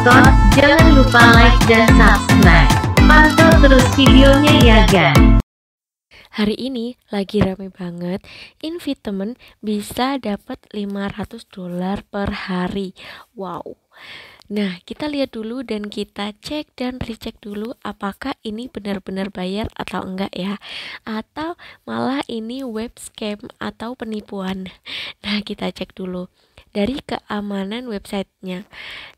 nonton, jangan lupa like dan subscribe. Pantau terus videonya ya guys. Hari ini lagi rame banget. Invitemen bisa dapat 500 dolar per hari. Wow. Nah, kita lihat dulu dan kita cek dan recheck dulu apakah ini benar-benar bayar atau enggak ya. Atau malah ini web scam atau penipuan. Nah, kita cek dulu dari keamanan websitenya.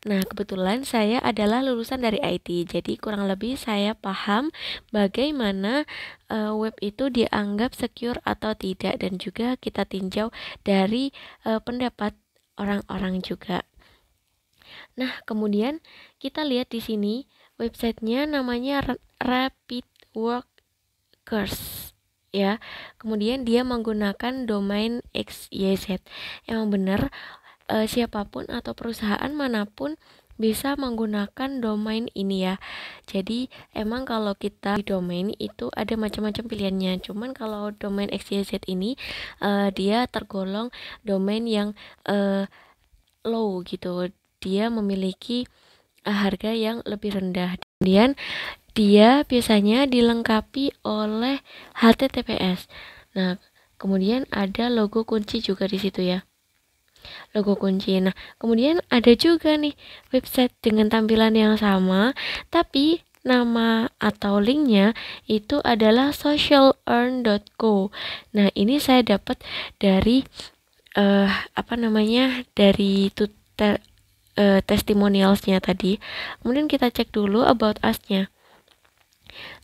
Nah, kebetulan saya adalah lulusan dari IT, jadi kurang lebih saya paham bagaimana uh, web itu dianggap secure atau tidak dan juga kita tinjau dari uh, pendapat orang-orang juga. Nah, kemudian kita lihat di sini websitenya namanya Rapid Workers ya. Kemudian dia menggunakan domain XYZ. Emang benar e, siapapun atau perusahaan manapun bisa menggunakan domain ini ya. Jadi emang kalau kita di domain itu ada macam-macam pilihannya. Cuman kalau domain XYZ ini e, dia tergolong domain yang e, low gitu. Dia memiliki harga yang lebih rendah. Kemudian dia biasanya dilengkapi oleh HTTPS. Nah, kemudian ada logo kunci juga di situ ya logo kunci. Nah, kemudian ada juga nih website dengan tampilan yang sama, tapi nama atau linknya itu adalah socialearn.co. Nah, ini saya dapat dari uh, apa namanya? dari tutel uh, eh, testimonialsnya tadi. Kemudian kita cek dulu about usnya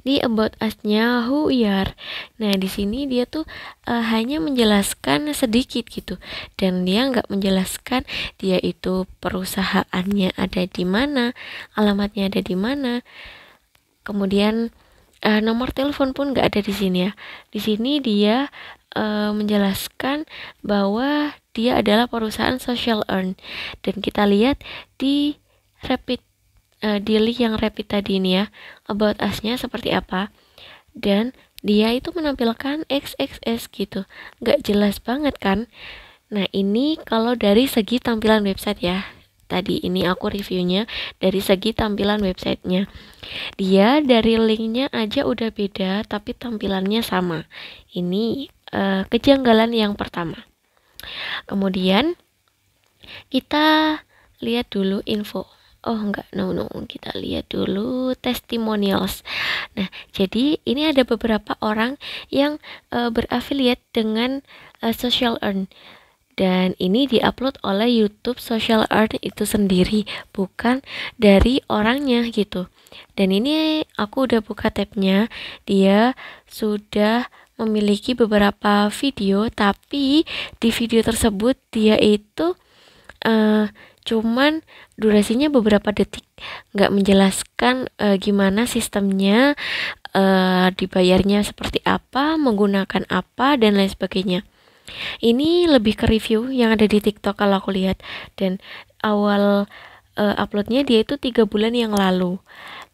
di about us-nya who we are. Nah, di sini dia tuh uh, hanya menjelaskan sedikit gitu dan dia nggak menjelaskan dia itu perusahaannya ada di mana, alamatnya ada di mana. Kemudian uh, nomor telepon pun nggak ada di sini ya. Di sini dia uh, menjelaskan bahwa dia adalah perusahaan social earn dan kita lihat di Rapid uh, eh, di link yang rapid tadi ini ya about asnya seperti apa dan dia itu menampilkan XXS gitu nggak jelas banget kan nah ini kalau dari segi tampilan website ya tadi ini aku reviewnya dari segi tampilan websitenya dia dari linknya aja udah beda tapi tampilannya sama ini uh, kejanggalan yang pertama kemudian kita lihat dulu info oh enggak no no kita lihat dulu testimonials nah jadi ini ada beberapa orang yang uh, eh, berafiliat dengan uh, social earn dan ini diupload oleh YouTube social earn itu sendiri bukan dari orangnya gitu dan ini aku udah buka tabnya dia sudah memiliki beberapa video tapi di video tersebut dia itu uh, cuman durasinya beberapa detik nggak menjelaskan e, gimana sistemnya e, dibayarnya seperti apa menggunakan apa dan lain sebagainya ini lebih ke review yang ada di TikTok kalau aku lihat dan awal e, uploadnya dia itu tiga bulan yang lalu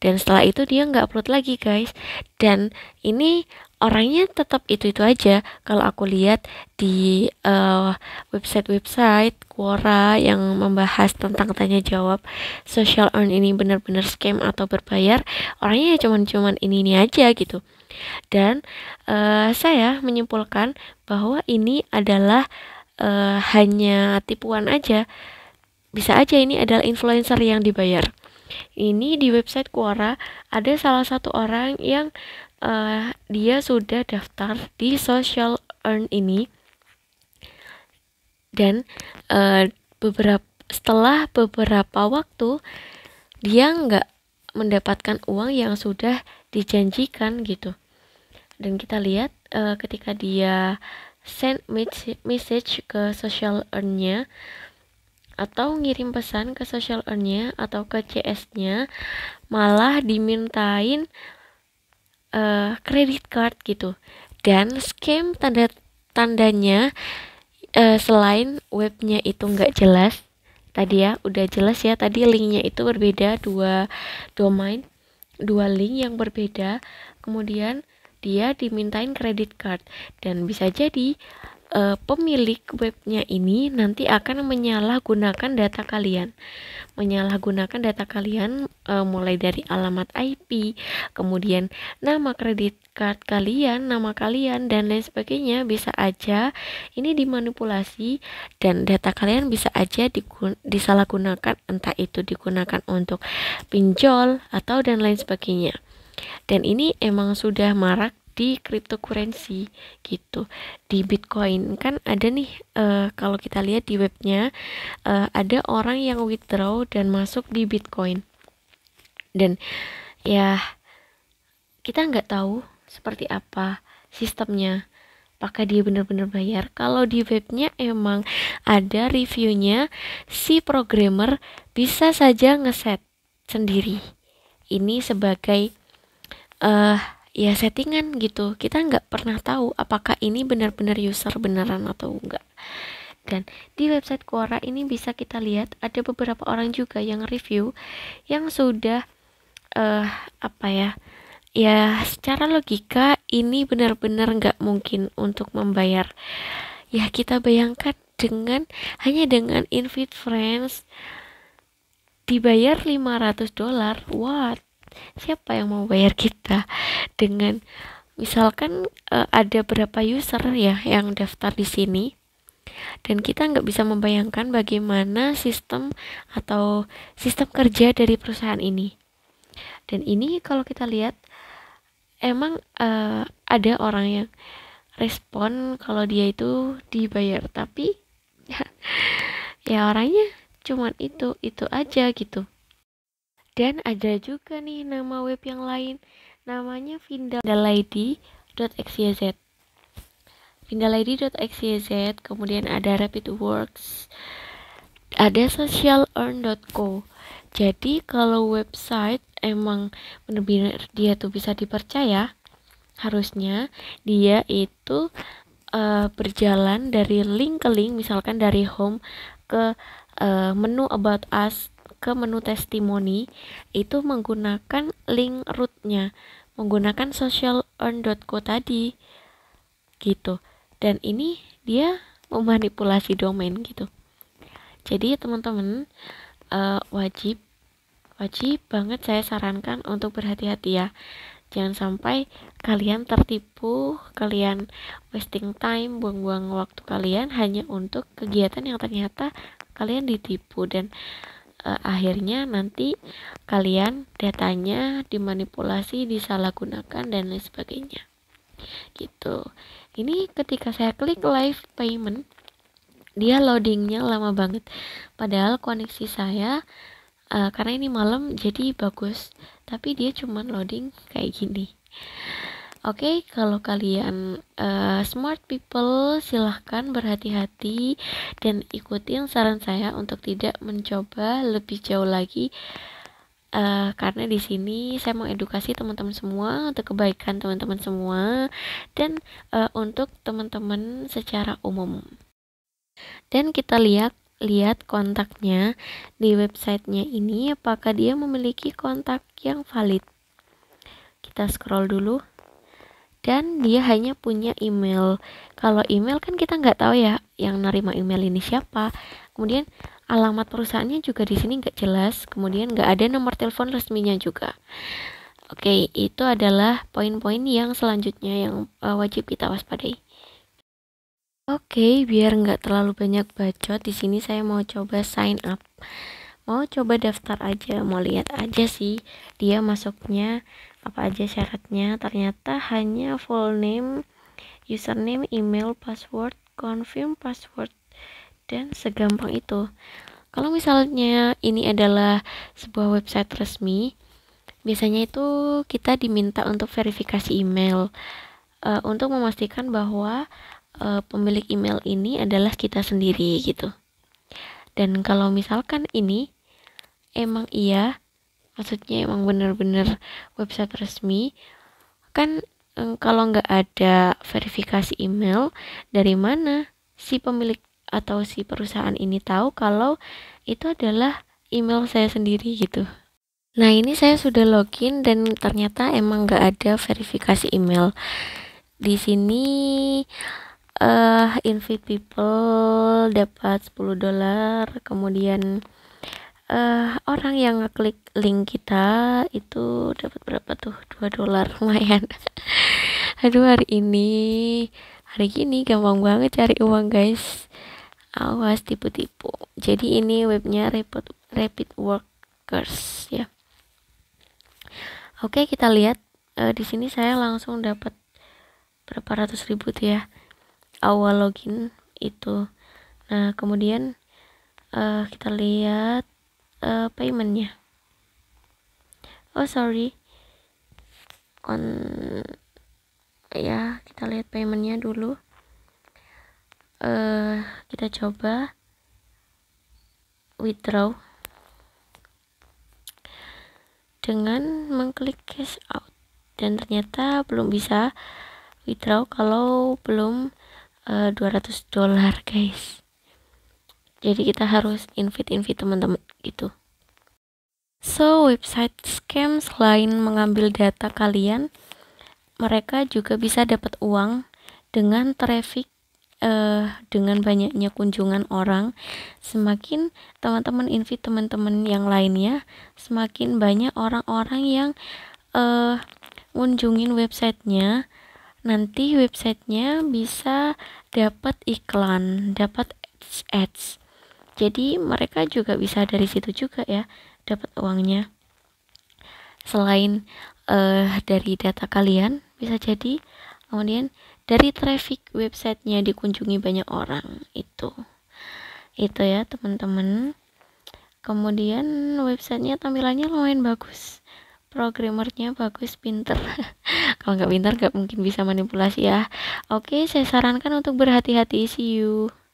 dan setelah itu dia nggak upload lagi guys dan ini orangnya tetap itu-itu aja kalau aku lihat di eh, website-website uh, website -website, Quora yang membahas tentang tanya jawab social earn ini benar-benar scam atau berbayar orangnya ya cuman-cuman ini ini aja gitu dan uh, saya menyimpulkan bahwa ini adalah uh, hanya tipuan aja bisa aja ini adalah influencer yang dibayar ini di website Quora ada salah satu orang yang uh, dia sudah daftar di Social Earn ini dan uh, eh, beberapa setelah beberapa waktu dia nggak mendapatkan uang yang sudah dijanjikan gitu dan kita lihat uh, ketika dia send message ke social earn-nya atau ngirim pesan ke social earn atau ke CS-nya malah dimintain uh, eh, credit card gitu dan scam tanda tandanya uh, selain webnya itu nggak jelas tadi ya udah jelas ya tadi linknya itu berbeda dua domain dua link yang berbeda kemudian dia dimintain kredit card dan bisa jadi uh, pemilik webnya ini nanti akan menyalahgunakan data kalian menyalahgunakan data kalian uh, mulai dari alamat IP kemudian nama kredit card kalian nama kalian dan lain sebagainya bisa aja ini dimanipulasi dan data kalian bisa aja disalahgunakan entah itu digunakan untuk pinjol atau dan lain sebagainya dan ini emang sudah marak di cryptocurrency gitu di Bitcoin kan ada nih uh, kalau kita lihat di webnya uh, ada orang yang withdraw dan masuk di Bitcoin dan ya kita nggak tahu seperti apa sistemnya apakah dia benar-benar bayar kalau di webnya emang ada reviewnya si programmer bisa saja ngeset sendiri ini sebagai uh, ya settingan gitu kita nggak pernah tahu apakah ini benar-benar user beneran atau enggak dan di website Quora ini bisa kita lihat ada beberapa orang juga yang review yang sudah uh, apa ya ya secara logika ini benar-benar nggak mungkin untuk membayar ya kita bayangkan dengan hanya dengan invite friends dibayar 500 dolar what siapa yang mau bayar kita dengan misalkan uh, ada berapa user ya yang daftar di sini dan kita nggak bisa membayangkan bagaimana sistem atau sistem kerja dari perusahaan ini dan ini kalau kita lihat emang uh, ada orang yang respon kalau dia itu dibayar tapi ya orangnya cuman itu itu aja gitu dan ada juga nih nama web yang lain, namanya vindalady.xyz. Vindalady.xyz, kemudian ada RapidWorks, ada socialearn.co. Jadi kalau website emang benar-benar dia tuh bisa dipercaya, harusnya dia itu uh, berjalan dari link ke link, misalkan dari home ke uh, menu about us ke menu testimoni itu menggunakan link rootnya menggunakan social earn.co tadi gitu dan ini dia memanipulasi domain gitu jadi teman-teman uh, wajib wajib banget saya sarankan untuk berhati-hati ya jangan sampai kalian tertipu kalian wasting time buang-buang waktu kalian hanya untuk kegiatan yang ternyata kalian ditipu dan uh, akhirnya nanti kalian datanya dimanipulasi, disalahgunakan dan lain sebagainya. Gitu. Ini ketika saya klik live payment, dia loadingnya lama banget. Padahal koneksi saya uh, karena ini malam jadi bagus, tapi dia cuman loading kayak gini. Oke, okay, kalau kalian uh, smart people, silahkan berhati-hati dan ikutin saran saya untuk tidak mencoba lebih jauh lagi. Uh, karena di sini saya mau edukasi teman-teman semua untuk kebaikan teman-teman semua dan uh, untuk teman-teman secara umum. Dan kita lihat lihat kontaknya di websitenya ini apakah dia memiliki kontak yang valid kita scroll dulu dan dia hanya punya email kalau email kan kita nggak tahu ya yang nerima email ini siapa kemudian alamat perusahaannya juga di sini nggak jelas kemudian nggak ada nomor telepon resminya juga Oke, itu adalah poin-poin yang selanjutnya yang eh, wajib kita waspadai. Oke, biar nggak terlalu banyak bacot, di sini saya mau coba sign up. Mau coba daftar aja, mau lihat aja sih dia masuknya apa aja syaratnya ternyata hanya full name username email password confirm password dan segampang itu kalau misalnya ini adalah sebuah website resmi biasanya itu kita diminta untuk verifikasi email uh, untuk memastikan bahwa uh, pemilik email ini adalah kita sendiri gitu. Dan kalau misalkan ini emang iya, maksudnya emang bener-bener website resmi kan eh, kalau nggak ada verifikasi email dari mana si pemilik atau si perusahaan ini tahu kalau itu adalah email saya sendiri gitu nah ini saya sudah login dan ternyata emang nggak ada verifikasi email di sini uh, eh, invite people dapat 10 dolar kemudian uh, orang yang ngeklik link kita itu dapat berapa tuh 2 dolar lumayan aduh hari ini hari gini gampang banget cari uang guys awas tipu-tipu jadi ini webnya repot rapid workers ya oke kita lihat uh, di sini saya langsung dapat berapa ratus ribu tuh ya awal login itu nah kemudian uh, kita lihat uh, paymentnya oh sorry on ya kita lihat paymentnya dulu uh, kita coba withdraw dengan mengklik cash out dan ternyata belum bisa withdraw kalau belum uh, eh, 200 dolar guys jadi kita harus invite-invite teman-teman gitu so website scam selain mengambil data kalian mereka juga bisa dapat uang dengan traffic Uh, dengan banyaknya kunjungan orang semakin teman-teman invite teman-teman yang lainnya semakin banyak orang-orang yang uh, ngunjungin websitenya nanti websitenya bisa dapat iklan dapat ads jadi mereka juga bisa dari situ juga ya dapat uangnya. Selain uh, dari data kalian, bisa jadi kemudian dari traffic websitenya dikunjungi banyak orang itu. Itu ya teman-teman. Kemudian websitenya tampilannya lumayan bagus. Programmernya bagus, pinter. Kalau nggak pinter nggak mungkin bisa manipulasi ya. Oke, saya sarankan untuk berhati-hati. See you.